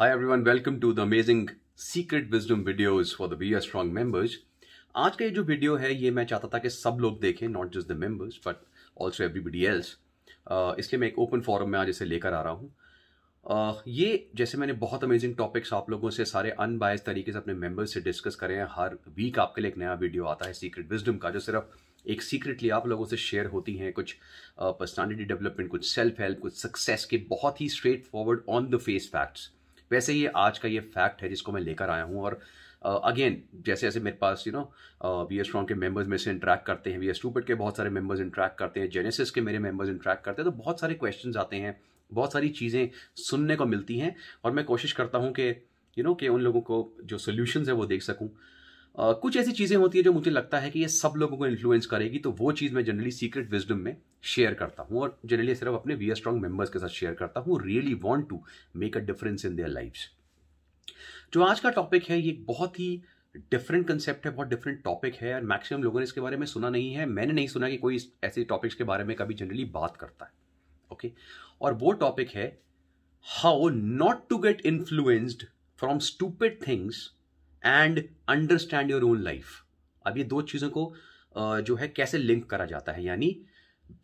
Hi everyone welcome to the amazing secret wisdom videos for the B R strong members आज का ये जो video है ये मैं चाहता था कि सब लोग देखें not just the members but also everybody else इसलिए मैं एक ओपन फॉरम में आज इसे लेकर आ रहा हूँ uh, ये जैसे मैंने बहुत अमेजिंग टॉपिक्स आप लोगों से सारे अनबायस तरीके से अपने मेम्बर्स से डिस्कस करें हैं हर वीक आपके लिए एक नया वीडियो आता है सीक्रेट विजडम का जो सिर्फ एक सीक्रेटली आप लोगों से शेयर होती हैं कुछ पर्सनालिटी uh, डेवलपमेंट कुछ सेल्फ हेल्प कुछ सक्सेस के बहुत ही straight forward on the face facts वैसे ये आज का ये फैक्ट है जिसको मैं लेकर आया हूँ और अगेन uh, जैसे जैसे मेरे पास you know V S K members में से इंटरेक्ट करते हैं वी एस टूपेट के बहुत सारे मेंबर्स इंट्रैक्ट करते हैं जेनेसिस के मेरे मेंबर्स इंट्रैक्ट करते हैं तो बहुत सारे क्वेश्चन आते हैं बहुत सारी चीज़ें सुनने को मिलती हैं और मैं कोशिश करता हूँ कि यू नो कि उन लोगों को जो सोल्यूशन है वो देख सकूँ Uh, कुछ ऐसी चीज़ें होती हैं जो मुझे लगता है कि ये सब लोगों को इन्फ्लुएंस करेगी तो वो चीज़ मैं जनरली सीक्रेट विजडम में शेयर करता हूँ और जनरली सिर्फ अपने वी स्ट्रॉन्ग मेंबर्स के साथ शेयर करता हूँ really want to make a difference in their lives जो आज का टॉपिक है ये बहुत ही डिफरेंट कंसेप्ट है बहुत डिफरेंट टॉपिक है और मैक्सिमम लोगों ने इसके बारे में सुना नहीं है मैंने नहीं सुना कि कोई ऐसे टॉपिक्स के बारे में कभी जनरली बात करता है ओके okay? और वो टॉपिक है how not to get influenced from stupid things and understand your own life अब ये दो चीज़ों को जो है कैसे लिंक करा जाता है यानी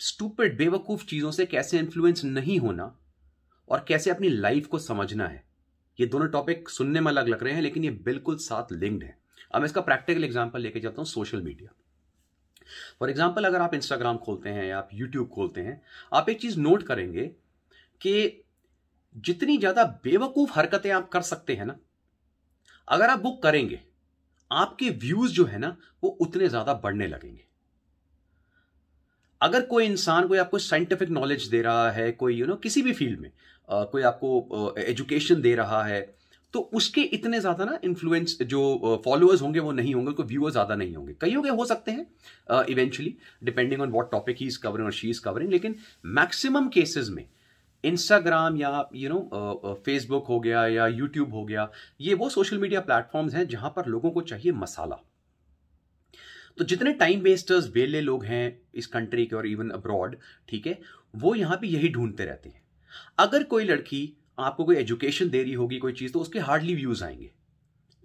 स्टूपिड बेवकूफ़ चीज़ों से कैसे इन्फ्लुएंस नहीं होना और कैसे अपनी लाइफ को समझना है ये दोनों टॉपिक सुनने में अलग लग रहे हैं लेकिन ये बिल्कुल साथ लिंक्ड है अब मैं इसका प्रैक्टिकल एग्जाम्पल लेके जाता हूँ सोशल मीडिया फॉर एग्जाम्पल अगर आप इंस्टाग्राम खोलते हैं या आप यूट्यूब खोलते हैं आप एक चीज़ नोट करेंगे कि जितनी ज़्यादा बेवकूफ़ हरकतें आप कर सकते हैं ना अगर आप बुक करेंगे आपके व्यूज़ जो है ना वो उतने ज़्यादा बढ़ने लगेंगे अगर कोई इंसान कोई आपको साइंटिफिक नॉलेज दे रहा है कोई यू you नो know, किसी भी फील्ड में आ, कोई आपको एजुकेशन दे रहा है तो उसके इतने ज़्यादा ना इन्फ्लुएंस जो फॉलोअर्स होंगे वो नहीं होंगे उनको व्यूअर्स ज़्यादा नहीं होंगे कई होंगे हो सकते हैं eventually depending on what topic he is covering और शी इज़ कवरिंग लेकिन मैक्सिमम केसेस में इंस्टाग्राम या यू नो फेसबुक हो गया या यूट्यूब हो गया ये वो सोशल मीडिया प्लेटफॉर्म्स हैं जहाँ पर लोगों को चाहिए मसाला तो जितने टाइम वेस्टर्स वेले लोग हैं इस कंट्री के और इवन अब्रॉड ठीक है वो यहाँ पे यही ढूंढते रहते हैं अगर कोई लड़की आपको कोई एजुकेशन दे रही होगी कोई चीज़ तो उसके हार्डली व्यूज आएंगे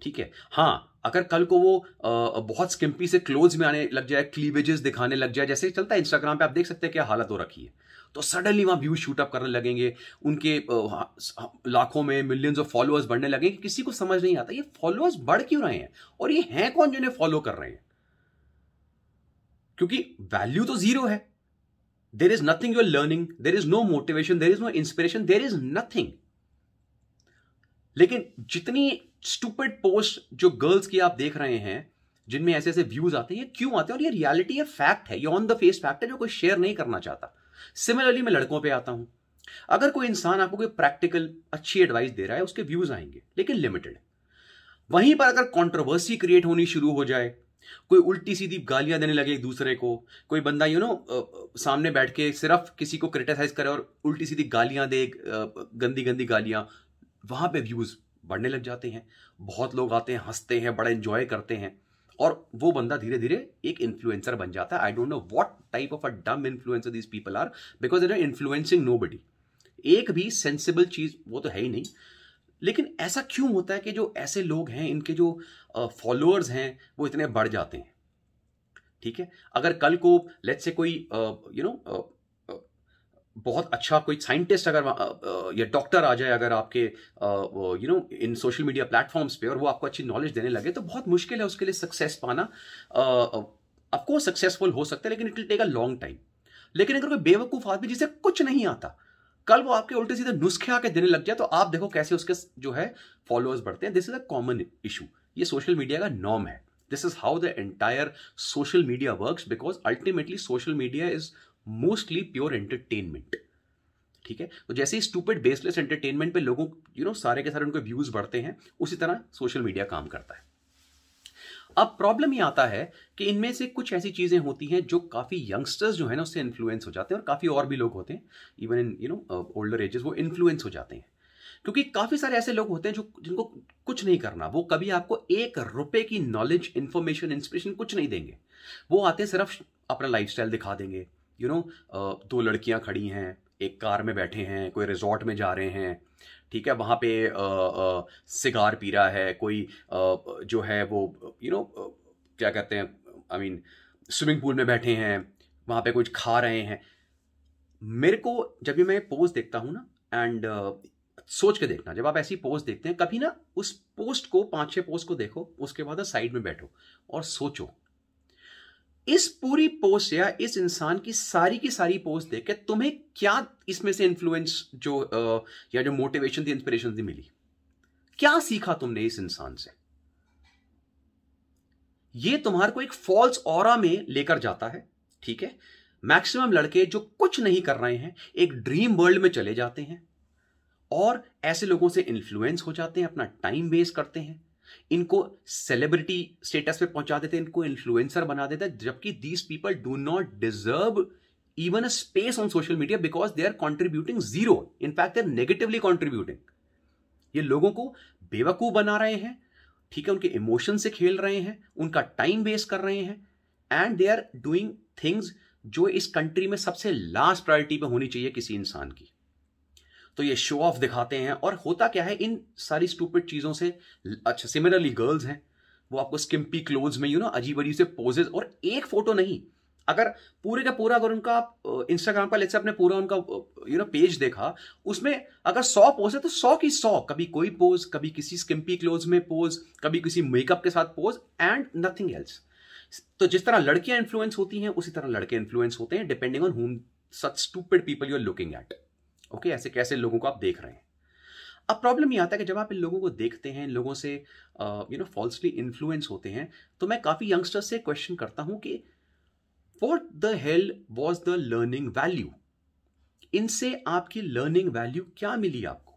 ठीक है हाँ अगर कल को वो आ, बहुत स्किम्पी से क्लोज में आने लग जाए क्लीवेजेस दिखाने लग जाए जैसे चलता है इंस्टाग्राम पे आप देख सकते हैं क्या हालत हो रखी है तो सडनली वहाँ व्यूज शूट अप करने लगेंगे उनके हाँ, हाँ, लाखों में मिलियंस ऑफ फॉलोअर्स बढ़ने लगेंगे किसी को समझ नहीं आता ये फॉलोअर्स बढ़ क्यों रहे हैं और ये हैं कौन जिन्हें फॉलो कर रहे हैं क्योंकि वैल्यू तो जीरो है there is nothing your learning there is no motivation there is no inspiration there is nothing लेकिन जितनी स्टूपेड पोस्ट जो गर्ल्स की आप देख रहे हैं जिनमें ऐसे ऐसे व्यूज आते हैं ये क्यों आते हैं और ये रियलिटी है फैक्ट है ये ऑन द फेस फैक्ट है जो कोई शेयर नहीं करना चाहता सिमिलरली मैं लड़कों पे आता हूं अगर कोई इंसान आपको कोई प्रैक्टिकल अच्छी एडवाइस दे रहा है उसके व्यूज आएंगे लेकिन लिमिटेड वहीं पर अगर कॉन्ट्रोवर्सी क्रिएट होनी शुरू हो जाए कोई उल्टी सीधी गालियां देने लगे एक दूसरे को कोई बंदा यू नो सामने बैठ के सिर्फ किसी को क्रिटिसाइज करे और उल्टी सीधी गालियां दे गंदी गंदी गालियां वहां पे व्यूज बढ़ने लग जाते हैं बहुत लोग आते हैं हंसते हैं बड़ा इंजॉय करते हैं और वो बंदा धीरे धीरे एक इन्फ्लुएंसर बन जाता है I don't know what type of a dumb influencer this people are because in are influencing nobody एक भी सेंसिबल चीज वो तो है ही नहीं लेकिन ऐसा क्यों होता है कि जो ऐसे लोग हैं इनके जो फॉलोअर्स हैं वो इतने बढ़ जाते हैं ठीक है अगर कल को लेट्स से कोई यू नो बहुत अच्छा कोई साइंटिस्ट अगर या डॉक्टर आ जाए अगर आपके you know in social media platforms पे और वो आपको अच्छी नॉलेज देने लगे तो बहुत मुश्किल है उसके लिए सक्सेस पाना आपको सक्सेसफुल हो सकता है लेकिन it will take a long time लेकिन अगर कोई बेवकूफ़ आदमी जिसे कुछ नहीं आता कल वो आपके उल्टे सीधे नुस्खे आके देने लग जाए तो आप देखो कैसे उसके जो है फॉलोअर्स बढ़ते हैं this is a common issue ये सोशल मीडिया का नॉर्म है this is how the entire social media work because ultimately social media is mostly pure entertainment ठीक है तो जैसे ही स्टूपेड बेसलेस एंटरटेनमेंट पे लोगों यू you नो know, सारे के सारे उनके व्यूज बढ़ते हैं उसी तरह सोशल मीडिया काम करता है अब प्रॉब्लम ये आता है कि इनमें से कुछ ऐसी चीज़ें होती हैं जो काफ़ी यंगस्टर्स जो है ना उससे इन्फ्लुएंस हो जाते हैं और काफ़ी और भी लोग होते हैं even in you know older ages वो इन्फ्लुएंस हो जाते हैं क्योंकि काफ़ी सारे ऐसे लोग होते हैं जो जिनको कुछ नहीं करना वो कभी आपको एक रुपए की नॉलेज इन्फॉर्मेशन इंस्पिरेशन कुछ नहीं देंगे वो आते सिर्फ अपना लाइफ दिखा देंगे you you know know, uh, दो लड़कियां खड़ी हैं एक कार में बैठे हैं कोई रिजॉर्ट में जा रहे हैं ठीक है वहाँ पे सिगार पी रहा है कोई आ, जो है वो यू नो क्या कहते हैं आई मीन स्विमिंग पूल में बैठे हैं वहाँ पे कुछ खा रहे हैं मेरे को जब भी मैं पोस्ट देखता हूँ ना एंड सोच के देखना जब आप ऐसी पोस्ट देखते हैं कभी ना उस पोस्ट को पाँच छः पोस्ट को देखो उसके बाद साइड में बैठो और सोचो इस पूरी पोस्ट या इस इंसान की सारी की सारी पोस्ट देख के तुम्हें क्या इसमें से इन्फ्लुएंस जो या जो मोटिवेशन थी इंस्पिरेशन थी मिली क्या सीखा तुमने इस इंसान से ये तुम्हारे को एक फॉल्स और में लेकर जाता है ठीक है मैक्सिमम लड़के जो कुछ नहीं कर रहे हैं एक ड्रीम वर्ल्ड में चले जाते हैं और ऐसे लोगों से इन्फ्लुएंस हो जाते हैं अपना टाइम वेस्ट करते हैं इनको सेलिब्रिटी स्टेटस पे पहुंचा देते इनको इन्फ्लुएंसर बना देते जबकि these people do not deserve even a space on social media because they are contributing zero in fact they are negatively contributing ये लोगों को बेवकूफ बना रहे हैं ठीक है उनके इमोशन से खेल रहे हैं उनका टाइम वेस्ट कर रहे हैं and they are doing things जो इस कंट्री में सबसे लास्ट प्रायोरिटी पे होनी चाहिए किसी इंसान की तो ये शो ऑफ दिखाते हैं और होता क्या है इन सारी स्टूपिड चीज़ों से अच्छा सिमिलरली गर्ल्स हैं वो आपको स्किम्पी क्लोथ में यू ना नो अजीब अजीब से पोजेज और एक फोटो नहीं अगर पूरे का पूरा अगर उनका इंस्टाग्राम का लेट्स अपने पूरा उनका यू नो पेज देखा उसमें अगर सौ पोज है तो सौ की सौ कभी कोई पोज कभी किसी स्किम्पी क्लोज में पोज कभी किसी मेकअप के साथ पोज एंड नथिंग एल्स तो जिस तरह लड़कियां इन्फ्लुएंस होती हैं उसी तरह लड़के इन्फ्लुएंस होते हैं depending on whom such stupid people you are looking at okay ऐसे कैसे लोगों को आप देख रहे हैं अब प्रॉब्लम ये आता है कि जब आप इन लोगों को देखते हैं लोगों से यू नो फॉल्सली इन्फ्लुएंस होते हैं तो मैं काफ़ी यंगस्टर्स से क्वेश्चन करता हूँ कि what the hell was the learning value इनसे आपकी लर्निंग वैल्यू क्या मिली आपको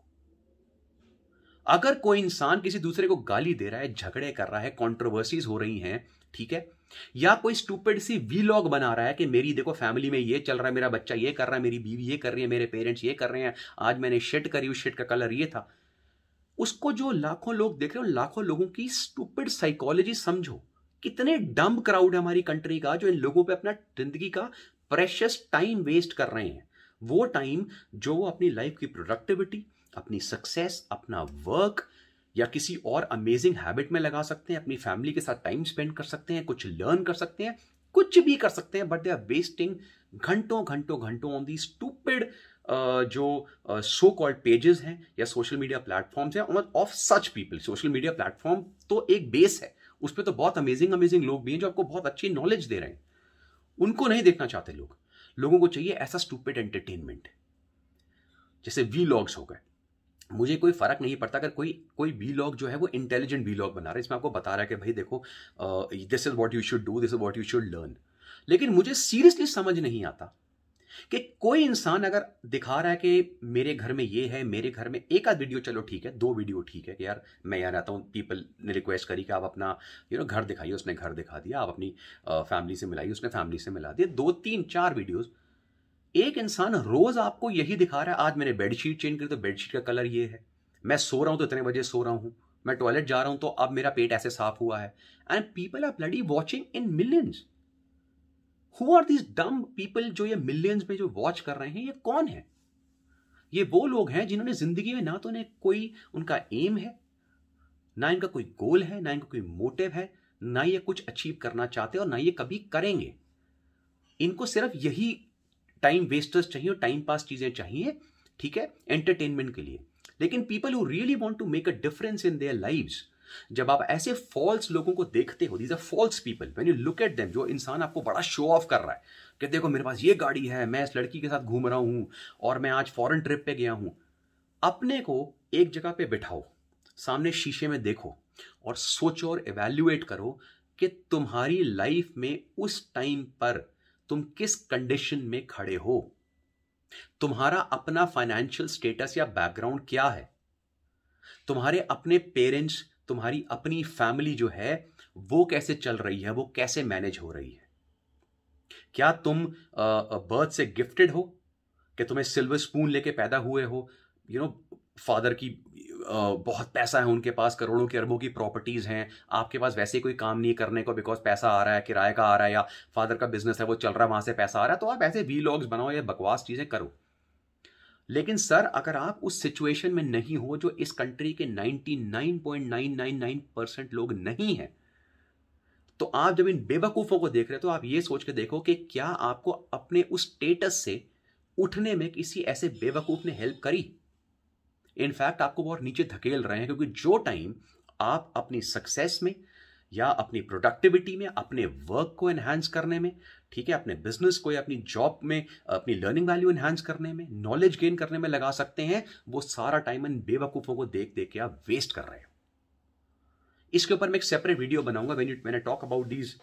अगर कोई इंसान किसी दूसरे को गाली दे रहा है झगड़े कर रहा है कॉन्ट्रोवर्सीज हो रही हैं ठीक है या कोई स्टूपेड सी वीलॉग बना रहा है कि मेरी देखो फैमिली में ये चल रहा है मेरा बच्चा ये कर रहा है मेरी बीवी ये कर रही है मेरे पेरेंट्स ये कर रहे हैं आज मैंने शेट करी उस शेट का कलर ये था उसको जो लाखों लोग देख रहे हो लाखों लोगों की स्टूपेड साइकोलॉजी समझो कितने डम्ब क्राउड है हमारी कंट्री का जो इन लोगों पे अपना जिंदगी का प्रेशियस टाइम वेस्ट कर रहे हैं वो टाइम जो वो अपनी लाइफ की प्रोडक्टिविटी अपनी सक्सेस अपना वर्क या किसी और अमेजिंग हैबिट में लगा सकते हैं अपनी फैमिली के साथ टाइम स्पेंड कर सकते हैं कुछ लर्न कर सकते हैं कुछ भी कर सकते हैं बट दे आर वेस्टिंग घंटों घंटों घंटों ऑन दी स्टूपिड जो सो कॉल्ड पेजेस हैं या सोशल मीडिया प्लेटफॉर्म्स हैं of such people social media platform तो एक बेस है उस पर तो बहुत अमेजिंग अमेजिंग लोग भी हैं जो आपको बहुत अच्छी नॉलेज दे रहे हैं उनको नहीं देखना चाहते लोग लोगों को चाहिए ऐसा स्टूपिड एंटरटेनमेंट जैसे वी लॉग्स हो गए मुझे कोई फ़र्क नहीं पड़ता अगर कोई कोई बी लॉग जो है वो इंटेलिजेंट बी लॉग बना रहा है इसमें आपको बता रहा है कि भाई देखो this is what you should do this is what you should learn लेकिन मुझे सीरियसली समझ नहीं आता कि कोई इंसान अगर दिखा रहा है कि मेरे घर में ये है मेरे घर में एक आध वीडियो चलो ठीक है दो वीडियो ठीक है कि यार मैं यहाँ रहता हूँ पीपल ने रिक्वेस्ट करी कि आप अपना यू नो घर दिखाइए उसने घर दिखा दिया आप अपनी फैमिली से मिलाइए उसने फैमिली से मिला दिया दो तीन चार वीडियोज़ एक इंसान रोज आपको यही दिखा रहा है आज मैंने बेडशीट चेंज करी तो बेडशीट का कलर ये है मैं सो रहा हूं तो इतने बजे सो रहा हूं मैं टॉयलेट जा रहा हूं तो अब मेरा पेट ऐसे साफ हुआ है and people are bloody watching in millions who are this dumb people जो ये मिलियंस में जो वॉच कर रहे हैं ये कौन है ये वो लोग हैं जिन्होंने जिंदगी में ना तो उन्हें कोई उनका एम है ना इनका कोई गोल है ना इनका कोई मोटिव है ना ये कुछ अचीव करना चाहते और ना ये कभी करेंगे इनको सिर्फ यही टाइम वेस्टर्स चाहिए और टाइम पास चीजें चाहिए ठीक है एंटरटेनमेंट के लिए लेकिन people who really want to make a difference in their lives जब आप ऐसे फॉल्स लोगों को देखते हो these are false people when you look at them जो इंसान आपको बड़ा शो ऑफ कर रहा है कि देखो मेरे पास ये गाड़ी है मैं इस लड़की के साथ घूम रहा हूँ और मैं आज फॉरेन ट्रिप पे गया हूँ अपने को एक जगह पे बिठाओ सामने शीशे में देखो और सोचो और एवेल्युएट करो कि तुम्हारी लाइफ में उस टाइम पर तुम किस कंडीशन में खड़े हो तुम्हारा अपना फाइनेंशियल स्टेटस या बैकग्राउंड क्या है तुम्हारे अपने पेरेंट्स तुम्हारी अपनी फैमिली जो है वो कैसे चल रही है वो कैसे मैनेज हो रही है क्या तुम बर्थ से गिफ्टेड हो कि तुम्हें सिल्वर स्पून लेके पैदा हुए हो यू नो फादर की बहुत पैसा है उनके पास करोड़ों के अरबों की प्रॉपर्टीज़ हैं आपके पास वैसे कोई काम नहीं करने को बिकॉज पैसा आ रहा है किराए का आ रहा है या फादर का बिजनेस है वो चल रहा है वहाँ से पैसा आ रहा है तो आप ऐसे वी लॉग्स बनाओ या बकवास चीज़ें करो लेकिन सर अगर आप उस सिचुएशन में नहीं हो जो इस कंट्री के 99.999 परसेंट लोग नहीं हैं तो आप जब इन बेवकूफ़ों को देख रहे हो तो आप ये सोच के देखो कि क्या आपको अपने उस स्टेटस से उठने में किसी ऐसे बेवकूफ़ ने हेल्प करी इनफैक्ट आपको बहुत नीचे धकेल रहे हैं क्योंकि जो टाइम आप अपनी सक्सेस में या अपनी प्रोडक्टिविटी में अपने वर्क को एनहेंस करने में ठीक है अपने बिजनेस को या अपनी जॉब में अपनी लर्निंग वैल्यू एनहेंस करने में नॉलेज गेन करने में लगा सकते हैं वो सारा टाइम इन बेवकूफ़ों को देख देख के आप वेस्ट कर रहे हैं इसके ऊपर मैं एक सेपरेट वीडियो बनाऊंगा वेन मैंने talk about these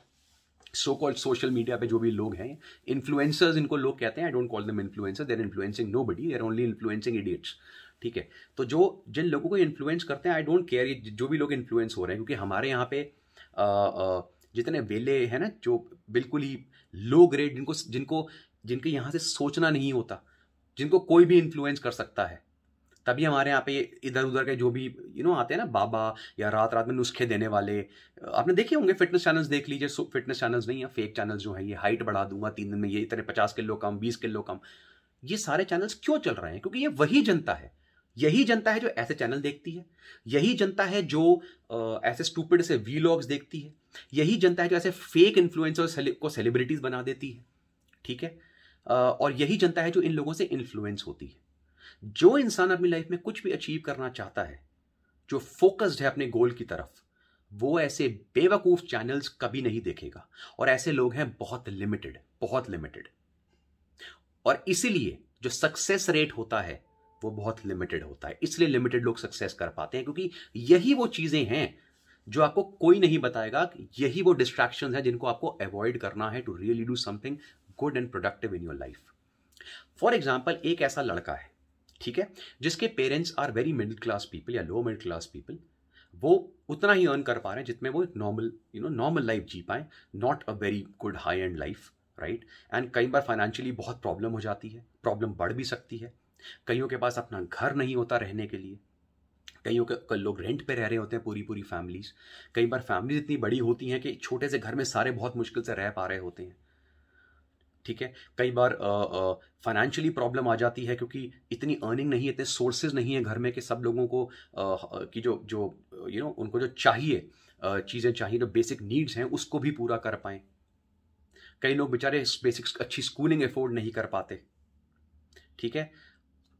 so called social media पे जो भी लोग हैं इन्फ्लुएंसर्स इनको लोग कहते हैं I don't call them influencer they're influencing nobody they're only influencing idiots ठीक है तो जो जिन लोगों को इन्फ्लुएंस करते हैं आई डोंट केयर ये जो भी लोग इन्फ्लुएंस हो रहे हैं क्योंकि हमारे यहाँ पे आ, आ, जितने वेले हैं ना जो बिल्कुल ही लो ग्रेड जिनको जिनको जिनके यहाँ से सोचना नहीं होता जिनको कोई भी इन्फ्लुएंस कर सकता है तभी हमारे यहाँ पे इधर उधर के जो भी यू नो आते हैं ना बाबा या रात रात में नुस्खे देने वाले आपने देखे होंगे फिटनेस चैनल्स देख लीजिए फिटनेस चैनल्स नहीं है फेक चैनल्स जो है ये हाइट बढ़ा दूंगा तीन दिन में ये इतने पचास किलो कम बीस किलो कम ये सारे चैनल्स क्यों चल रहे हैं क्योंकि ये वही जनता है यही जनता है जो ऐसे चैनल देखती है यही जनता है जो ऐसे स्टूपिड से वी देखती है यही जनता है जो ऐसे फेक इन्फ्लुएंसर्स को सेलिब्रिटीज बना देती है ठीक है और यही जनता है जो इन लोगों से इन्फ्लुएंस होती है जो इंसान अपनी लाइफ में कुछ भी अचीव करना चाहता है जो फोकस्ड है अपने गोल की तरफ वो ऐसे बेवकूफ चैनल्स कभी नहीं देखेगा और ऐसे लोग हैं बहुत लिमिटेड बहुत लिमिटेड और इसीलिए जो सक्सेस रेट होता है वो बहुत लिमिटेड होता है इसलिए लिमिटेड लोग सक्सेस कर पाते हैं क्योंकि यही वो चीज़ें हैं जो आपको कोई नहीं बताएगा यही वो डिस्ट्रैक्शन है जिनको आपको अवॉइड करना है to really do something good and productive in your life for example एक ऐसा लड़का है ठीक है जिसके parents are very middle class people या लो मिडिल क्लास पीपल वो उतना ही अर्न कर पा रहे हैं जितने वो normal you know normal life जी पाए not a very good high end life right and कई बार फाइनेंशियली बहुत प्रॉब्लम हो जाती है प्रॉब्लम बढ़ भी सकती है कईयों के पास अपना घर नहीं होता रहने के लिए कईयों के लोग रेंट पे रह रहे होते हैं पूरी पूरी फैमिलीज कई बार फैमिलीज इतनी बड़ी होती हैं कि छोटे से घर में सारे बहुत मुश्किल से रह पा रहे होते हैं ठीक है कई बार फाइनेंशियली प्रॉब्लम आ जाती है क्योंकि इतनी अर्निंग नहीं है इतने सोर्सेज नहीं है घर में कि सब लोगों को आ, की जो जो यू नो उनको जो चाहिए चीज़ें चाहिए जो बेसिक नीड्स हैं उसको भी पूरा कर पाएँ कई लोग बेचारे बेसिक अच्छी स्कूलिंग अफोर्ड नहीं कर पाते ठीक है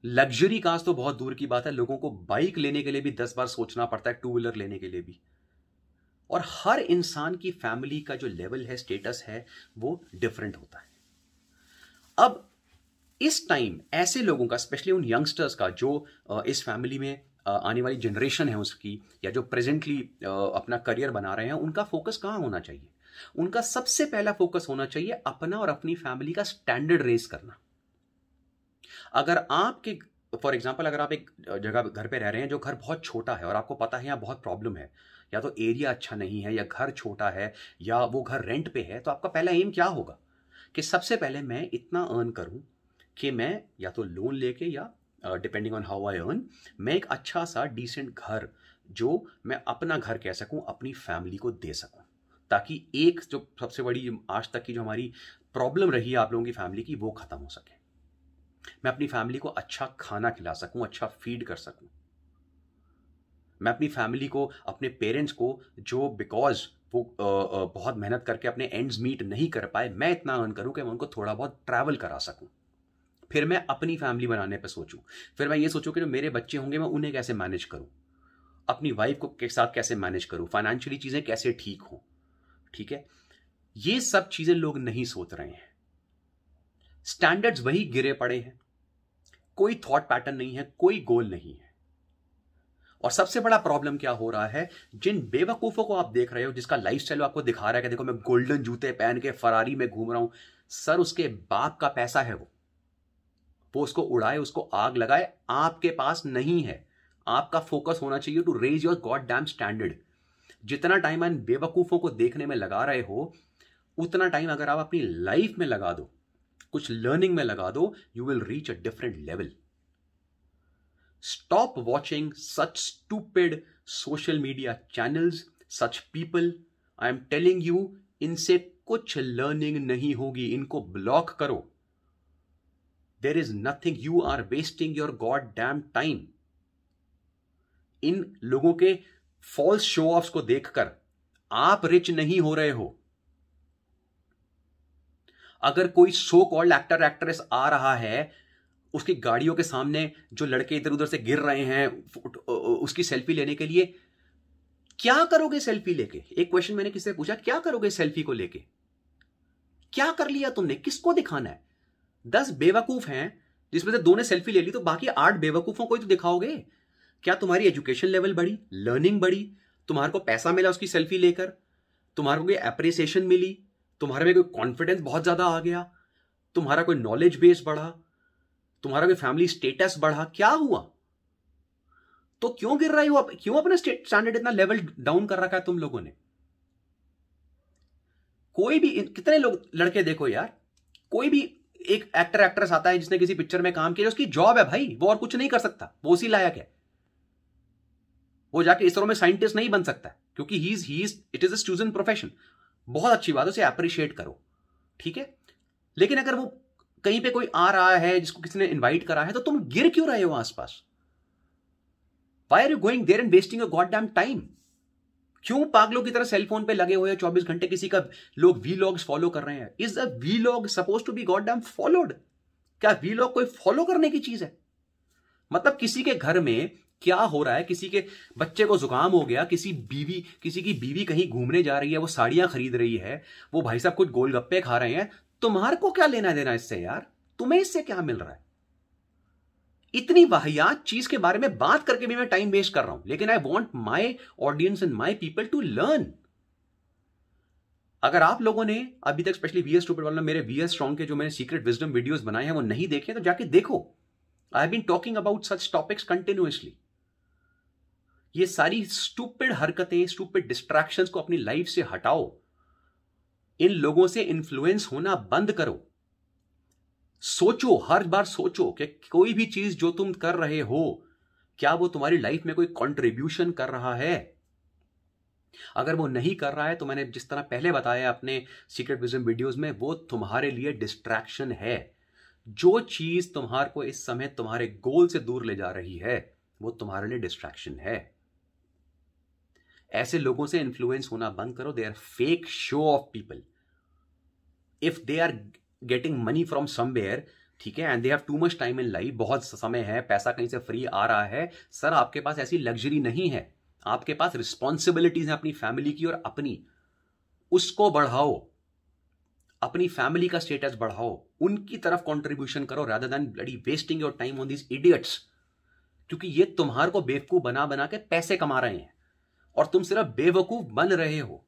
लग्जरी कार्स तो बहुत दूर की बात है लोगों को बाइक लेने के लिए भी दस बार सोचना पड़ता है टू व्हीलर लेने के लिए भी और हर इंसान की फैमिली का जो लेवल है स्टेटस है वो डिफरेंट होता है अब इस टाइम ऐसे लोगों का स्पेशली उन यंगस्टर्स का जो इस फैमिली में आने वाली जनरेशन है उसकी या जो प्रेजेंटली अपना करियर बना रहे हैं उनका फोकस कहाँ होना चाहिए उनका सबसे पहला फोकस होना चाहिए अपना और अपनी फैमिली का स्टैंडर्ड रेस करना अगर आपके फॉर एग्जाम्पल अगर आप एक जगह घर पे रह रहे हैं जो घर बहुत छोटा है और आपको पता है यहाँ बहुत प्रॉब्लम है या तो एरिया अच्छा नहीं है या घर छोटा है या वो घर रेंट पे है तो आपका पहला एम क्या होगा कि सबसे पहले मैं इतना अर्न करूँ कि मैं या तो लोन लेके या depending on how I earn मैं एक अच्छा सा डिसेंट घर जो मैं अपना घर कह सकूँ अपनी फैमिली को दे सकूँ ताकि एक जो सबसे बड़ी आज तक की जो हमारी प्रॉब्लम रही है आप लोगों की फैमिली की वो ख़त्म हो सके मैं अपनी फैमिली को अच्छा खाना खिला सकूं अच्छा फीड कर सकूं मैं अपनी फैमिली को अपने पेरेंट्स को जो बिकॉज वो आ, आ, बहुत मेहनत करके अपने एंड्स मीट नहीं कर पाए मैं इतना अर्न करूं कि मैं उनको थोड़ा बहुत ट्रैवल करा सकूं फिर मैं अपनी फैमिली बनाने पर सोचूं फिर मैं ये सोचूं कि जो मेरे बच्चे होंगे मैं उन्हें कैसे मैनेज करूं अपनी वाइफ को के साथ कैसे मैनेज करूं फाइनेंशियली चीज़ें कैसे ठीक हों ठीक है ये सब चीज़ें लोग नहीं सोच रहे हैं स्टैंडर्ड्स वही गिरे पड़े हैं कोई थॉट पैटर्न नहीं है कोई गोल नहीं है और सबसे बड़ा प्रॉब्लम क्या हो रहा है जिन बेवकूफों को आप देख रहे हो जिसका लाइफ स्टाइल आपको दिखा रहा है कि देखो मैं गोल्डन जूते पहन के फरारी में घूम रहा हूं सर उसके बाप का पैसा है वो वो उसको उड़ाए उसको आग लगाए आपके पास नहीं है आपका फोकस होना चाहिए to raise your god damn standard जितना टाइम आप बेवकूफों को देखने में लगा रहे हो उतना टाइम अगर आप अपनी लाइफ में लगा दो कुछ लर्निंग में लगा दो you will reach a different level stop watching such stupid social media channels such people I am telling you इनसे कुछ लर्निंग नहीं होगी इनको ब्लॉक करो there is nothing you are wasting your god damn time इन लोगों के false show offs को देखकर आप रिच नहीं हो रहे हो अगर कोई शो कॉल्ड एक्टर एक्ट्रेस आ रहा है उसकी गाड़ियों के सामने जो लड़के इधर उधर से गिर रहे हैं उसकी सेल्फी लेने के लिए क्या करोगे सेल्फी लेके एक क्वेश्चन मैंने किसी से पूछा क्या करोगे सेल्फी को लेके क्या कर लिया तुमने किसको दिखाना है दस बेवकूफ हैं जिसमें से दो ने सेल्फी ले ली तो बाकी आठ बेवकूफों को ही तो दिखाओगे क्या तुम्हारी एजुकेशन लेवल बढ़ी लर्निंग बढ़ी तुम्हारे को पैसा मिला उसकी सेल्फी लेकर तुम्हारे को अप्रिसिएशन मिली तुम्हारे में कोई कॉन्फिडेंस बहुत ज़्यादा आ गया तुम्हारा कोई नॉलेज बेस बढ़ा तुम्हारा कोई फैमिली स्टेटस बढ़ा क्या हुआ तो क्यों गिर रहे हो आप क्यों अपना स्टैंडर्ड इतना लेवल डाउन कर रखा है तुम लोगों ने कोई भी कितने लोग लड़के देखो यार कोई भी एक एक्टर एक्ट्रेस आता है जिसने किसी पिक्चर में काम किया उसकी जॉब है भाई वो और कुछ नहीं कर सकता वो उसी लायक है वो जाके इसरो में साइंटिस्ट नहीं बन सकता क्योंकि he is it is a chosen profession बहुत अच्छी बात है उसे अप्रिशिएट करो ठीक है लेकिन अगर वो कहीं पे कोई आ रहा है जिसको किसी ने इन्वाइट करा है तो तुम गिर क्यों रहे हो आसपास why are you going there and wasting a god damn time क्यों पागलों की तरह सेलफोन पे लगे हुए चौबीस घंटे किसी का लोग वी लॉग्स फॉलो कर रहे हैं is a vlog suppose to be god damn followed क्या वी लॉग कोई फॉलो करने की चीज है मतलब किसी के घर में क्या हो रहा है किसी के बच्चे को जुकाम हो गया किसी बीवी किसी की बीवी कहीं घूमने जा रही है वो साड़ियां खरीद रही है वो भाई साहब कुछ गोलगप्पे खा रहे हैं तुम्हार को क्या लेना देना इससे यार तुम्हें इससे क्या मिल रहा है इतनी वाहियात चीज के बारे में बात करके भी मैं टाइम वेस्ट कर रहा हूं लेकिन I want my audience and my people to learn अगर आप लोगों ने अभी तक स्पेशली वी एस टू मतलब मेरे वी एस स्ट्रॉन्ग के जो मैंने सीक्रेट विजडम वीडियोस बनाए हैं वो नहीं देखे तो जाके देखो I have been talking about such topics continuously ये सारी स्टूपिड हरकतें स्टूपिड डिस्ट्रैक्शन को अपनी लाइफ से हटाओ इन लोगों से इन्फ्लुएंस होना बंद करो सोचो हर बार सोचो कि कोई भी चीज जो तुम कर रहे हो क्या वो तुम्हारी लाइफ में कोई कंट्रीब्यूशन कर रहा है अगर वो नहीं कर रहा है तो मैंने जिस तरह पहले बताया अपने सीक्रेट विजम वीडियोस में वो तुम्हारे लिए डिस्ट्रैक्शन है जो चीज तुम्हार को इस समय तुम्हारे गोल से दूर ले जा रही है वो तुम्हारे लिए डिस्ट्रैक्शन है ऐसे लोगों से इन्फ्लुएंस होना बंद करो they are fake show off people if they are getting money from somewhere ठीक है and they have too much time in life बहुत समय है पैसा कहीं से फ्री आ रहा है सर आपके पास ऐसी लग्जरी नहीं है आपके पास रिस्पॉन्सिबिलिटीज हैं अपनी फैमिली की और अपनी उसको बढ़ाओ अपनी फैमिली का स्टेटस बढ़ाओ उनकी तरफ कॉन्ट्रीब्यूशन करो rather than bloody wasting your time on this idiots क्योंकि ये तुम्हार को बेवकूफ बना बना के पैसे कमा रहे हैं और तुम सिर्फ बेवकूफ बन रहे हो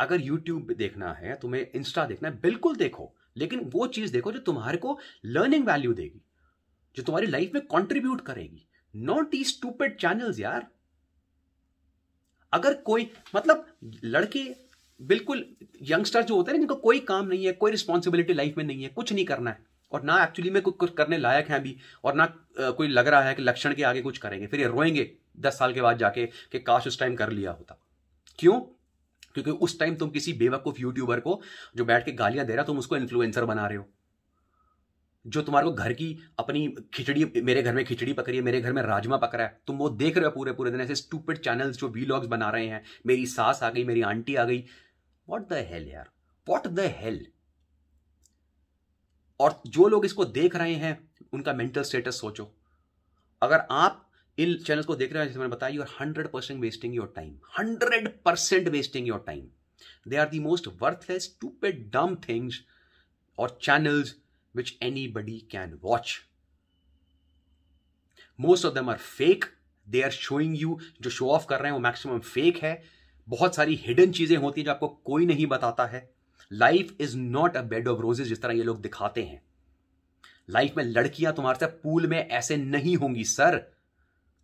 अगर यूट्यूब देखना है तुम्हें इंस्टा देखना है बिल्कुल देखो लेकिन वो चीज देखो जो तुम्हारे को लर्निंग वैल्यू देगी जो तुम्हारी लाइफ में कॉन्ट्रीब्यूट करेगी नॉट ई स्टूपेड चैनल यार अगर कोई मतलब लड़के बिल्कुल यंगस्टर जो होते हैं ना जिनको कोई काम नहीं है कोई रिस्पॉन्सिबिलिटी लाइफ में नहीं है कुछ नहीं करना है और ना एक्चुअली में कुछ कुछ करने लायक हैं अभी और ना कोई लग रहा है कि लक्षण के आगे कुछ करेंगे फिर ये रोएंगे दस साल के बाद जाके कि काश उस टाइम कर लिया होता क्यों क्योंकि उस टाइम तुम किसी बेवकूफ यूट्यूबर को जो बैठ के गालियां दे रहा तुम उसको इन्फ्लुएंसर बना रहे हो जो तुम्हारे को घर की अपनी खिचड़ी मेरे घर में खिचड़ी पक रही है मेरे घर में राजमा पक रहा है तुम वो देख रहे हो पूरे पूरे दिन ऐसे स्टूपिड चैनल्स जो वीलॉग्स बना रहे हैं मेरी सास आ गई मेरी आंटी आ गई वॉट द हेल यार वॉट द हेल और जो लोग इसको देख रहे हैं उनका मेंटल स्टेटस सोचो अगर आप इन चैनल्स को देख रहे हैं जैसे मैंने बताया hundred percent wasting your time hundred percent wasting your time they are the most worthless to pay dumb things और channels anybody can watch most of them are fake they are showing you जो show off कर रहे हैं वो maximum fake है बहुत सारी hidden चीजें होती हैं जो आपको कोई नहीं बताता है life is not a bed of roses जिस तरह ये लोग दिखाते हैं लाइफ में लड़कियां तुम्हारे साथ पूल में ऐसे नहीं होंगी सर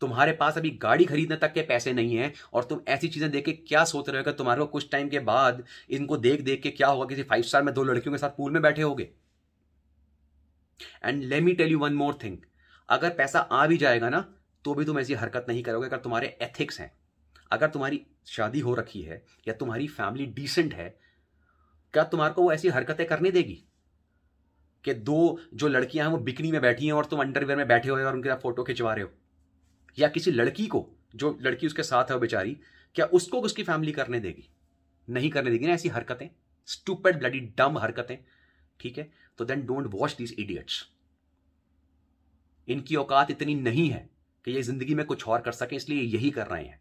तुम्हारे पास अभी गाड़ी खरीदने तक के पैसे नहीं है और तुम ऐसी चीजें देख के क्या सोच रहे हो तुम्हारे को कुछ टाइम के बाद इनको देख देख के क्या होगा किसी फाइव स्टार में दो लड़कियों के साथ पूल में बैठे होगे and let me tell you one more thing अगर पैसा आ भी जाएगा ना तो भी तुम ऐसी हरकत नहीं करोगे अगर तुम्हारे एथिक्स हैं अगर तुम्हारी शादी हो रखी है या तुम्हारी फैमिली डिसेंट है क्या तुम्हारे को वो ऐसी हरकतें करने देगी कि दो जो लड़कियां हैं वो बिकनी में बैठी हैं और तुम अंडरवेयर में बैठे हो और उनके साथ फोटो खिंचवा रहे हो या किसी लड़की को जो लड़की उसके साथ है बेचारी क्या उसको उसकी फैमिली करने देगी नहीं करने देगी ना ऐसी हरकतें स्टूपेड ब्लडी डम हरकतें ठीक है तो then don't watch these idiots इनकी औकात इतनी नहीं है कि ये जिंदगी में कुछ और कर सके इसलिए यही कर रहे हैं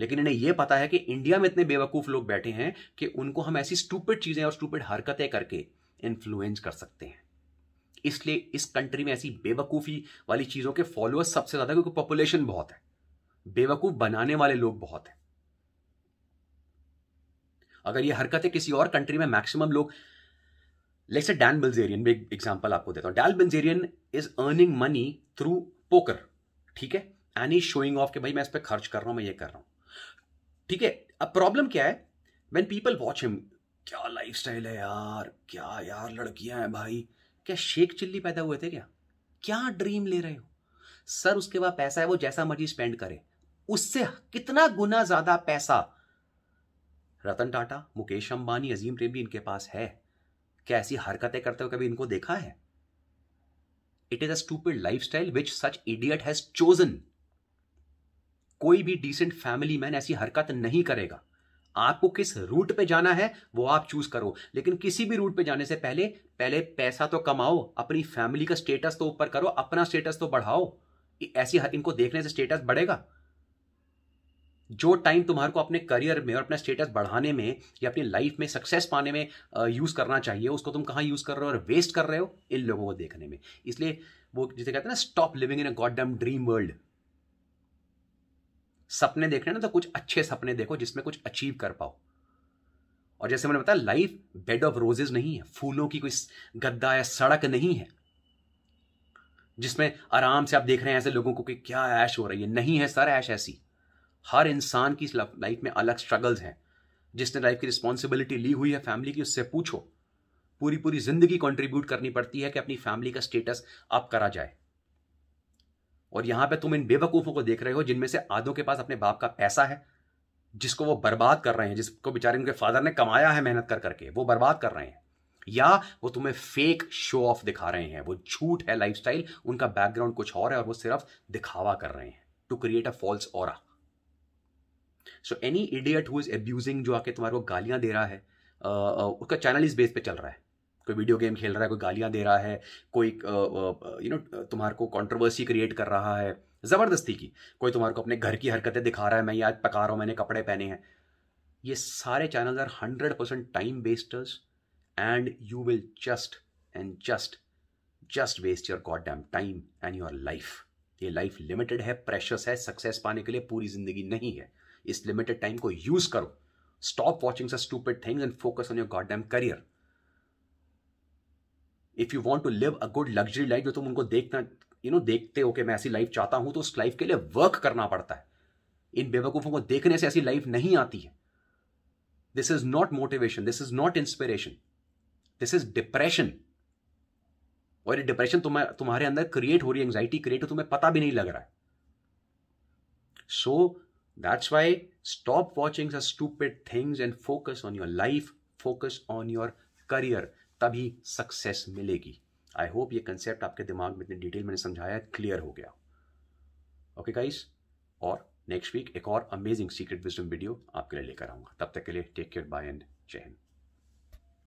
लेकिन इन्हें यह पता है कि इंडिया में इतने बेवकूफ़ लोग बैठे हैं कि उनको हम ऐसी स्टूपिड चीज़ें और स्टूपिड हरकतें करके इन्फ्लुएंस कर सकते हैं इसलिए इस कंट्री में ऐसी बेवकूफ़ी वाली चीज़ों के फॉलोअर्स सबसे ज़्यादा क्योंकि पॉपुलेशन बहुत है बेवकूफ़ बनाने वाले लोग बहुत हैं अगर ये हरकतें किसी और कंट्री में मैक्सिमम लोग लेट्स डैन बिल्जेरियन में एक एग्जाम्पल आपको देता हूं Dan Bilzerian is earning money through poker ठीक है एनी शोइंग ऑफ के भाई मैं इस पर खर्च कर रहा हूं मैं ये कर रहा हूं ठीक है अब प्रॉब्लम क्या है वेन पीपल वॉच हिम क्या लाइफ स्टाइल है यार क्या यार लड़कियां हैं भाई क्या शेख चिल्ली पैदा हुए थे क्या क्या ड्रीम ले रहे हो सर उसके बाद पैसा है वो जैसा मर्जी स्पेंड करे उससे कितना गुना ज्यादा पैसा रतन टाटा मुकेश अंबानी अजीम प्रेम भी इनके पास है क्या ऐसी हरकतें करते हुए कभी इनको देखा है it is a stupid life style which such idiot has chosen कोई भी डिसेंट फैमिली मैन ऐसी हरकत नहीं करेगा आपको किस रूट पे जाना है वो आप चूज करो लेकिन किसी भी रूट पे जाने से पहले पहले पैसा तो कमाओ अपनी फैमिली का स्टेटस तो ऊपर करो अपना स्टेटस तो बढ़ाओ ऐसी इनको देखने से स्टेटस बढ़ेगा जो टाइम तुम्हारे को अपने करियर में और अपना स्टेटस बढ़ाने में या अपनी लाइफ में सक्सेस पाने में यूज़ करना चाहिए उसको तुम कहाँ यूज़ कर रहे हो और वेस्ट कर रहे हो इन लोगों को देखने में इसलिए वो जिसे कहते हैं ना stop living in a god damn dream world सपने देख रहे ना तो कुछ अच्छे सपने देखो जिसमें कुछ अचीव कर पाओ और जैसे मैंने बताया लाइफ बेड ऑफ रोजेज नहीं है फूलों की कोई गद्दा या सड़क नहीं है जिसमें आराम से आप देख रहे हैं ऐसे लोगों को कि क्या ऐश हो रही है नहीं है सर ऐश ऐसी हर इंसान की लाइफ में अलग स्ट्रगल्स हैं जिसने लाइफ की रिस्पॉन्सिबिलिटी ली हुई है फैमिली की उससे पूछो पूरी पूरी जिंदगी कंट्रीब्यूट करनी पड़ती है कि अपनी फैमिली का स्टेटस अप करा जाए और यहां पे तुम इन बेवकूफों को देख रहे हो जिनमें से आधों के पास अपने बाप का पैसा है जिसको वो बर्बाद कर रहे हैं जिसको बेचारे उनके फादर ने कमाया है मेहनत कर करके वो बर्बाद कर रहे हैं या वो तुम्हें फेक शो ऑफ दिखा रहे हैं वो झूठ है लाइफस्टाइल उनका बैकग्राउंड कुछ और है और वो सिर्फ दिखावा कर रहे हैं टू क्रिएट अ फॉल्स और so any idiot who is abusing जो आके तुम्हारे को गालियां दे रहा है उसका चैनल इस बेस पे चल रहा है कोई वीडियो गेम खेल रहा है कोई गालियाँ दे रहा है कोई यू नो तुम्हारे को कॉन्ट्रोवर्सी क्रिएट कर रहा है ज़बरदस्ती की कोई तुम्हारे को अपने घर की हरकतें दिखा रहा है मैं ये आज पका रहा हूँ मैंने कपड़े पहने हैं ये सारे channel are hundred percent time wasters and you will just and just just waste your god damn time and your life ये लाइफ लिमिटेड है प्रेशस है सक्सेस पाने के लिए पूरी जिंदगी नहीं है इस लिमिटेड टाइम को यूज करो stop watching such stupid things and focus on your god damn career if you want to live a good luxury life जो तुम उनको देखना यू नो देखते हो कि मैं ऐसी लाइफ चाहता हूं तो उस लाइफ के लिए वर्क करना पड़ता है इन बेवकूफ़ों को देखने से ऐसी लाइफ नहीं आती है this is not motivation this is not inspiration this is depression और ये डिप्रेशन तुम्हारे अंदर क्रिएट हो रही है एंग्जाइटी क्रिएट हो तुम्हें पता भी नहीं लग रहा है so that's why stop watching such stupid things and focus on your life, focus on your तभी सक्सेस मिलेगी आई होप ये कंसेप्ट आपके दिमाग में इतनी डिटेल मैंने समझाया क्लियर हो गया ओके गाइस और नेक्स्ट वीक एक और अमेजिंग सीक्रेट विजडम वीडियो आपके लिए लेकर आऊंगा तब तक के लिए टेक केयर बाय एंड जय हिंद